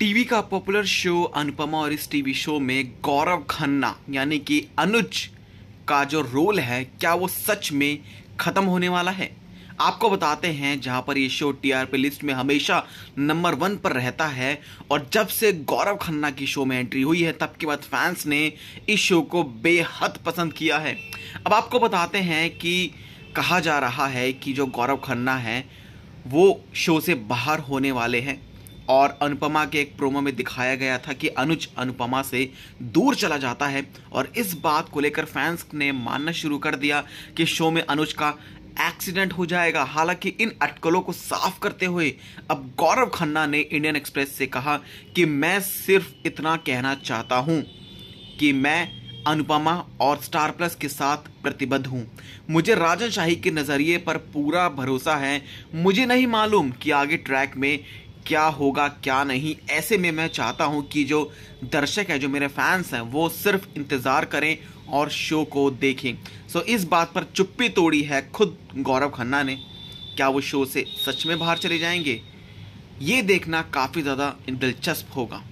TV का popular show Anupama और इस टीवी शो में गौरव खन्ना यानी कि अनुज का जो रोल है क्या वो सच में ख़त्म होने वाला है आपको बताते हैं जहां पर ये शो टीआरपी लिस्ट में हमेशा नंबर वन पर रहता है और जब से गौरव खन्ना की शो में एंट्री हुई है तब के बाद फैंस ने इस शो को बेहद पसंद किया है अब आपको बताते हैं कि कहा जा रहा है कि जो गौरव खन्ना है वो शो से बाहर होने वाले हैं और अनुपमा के एक प्रोमो में दिखाया गया था कि अनुज अनुपमा से दूर चला जाता है और इस बात को लेकर फैंस ने मानना शुरू कर दिया कि शो में अनुज का एक्सीडेंट हो जाएगा हालांकि इन अटकलों को साफ करते हुए अब गौरव खन्ना ने इंडियन एक्सप्रेस से कहा कि मैं सिर्फ इतना कहना चाहता हूं कि मैं अनुपमा और स्टार प्लस के साथ प्रतिबद्ध हूं मुझे राजन शाही के नज़रिए पर पूरा भरोसा है मुझे नहीं मालूम कि आगे ट्रैक में क्या होगा क्या नहीं ऐसे में मैं चाहता हूँ कि जो दर्शक है जो मेरे फैंस हैं वो सिर्फ इंतज़ार करें और शो को देखें सो so, इस बात पर चुप्पी तोड़ी है खुद गौरव खन्ना ने क्या वो शो से सच में बाहर चले जाएंगे ये देखना काफ़ी ज़्यादा दिलचस्प होगा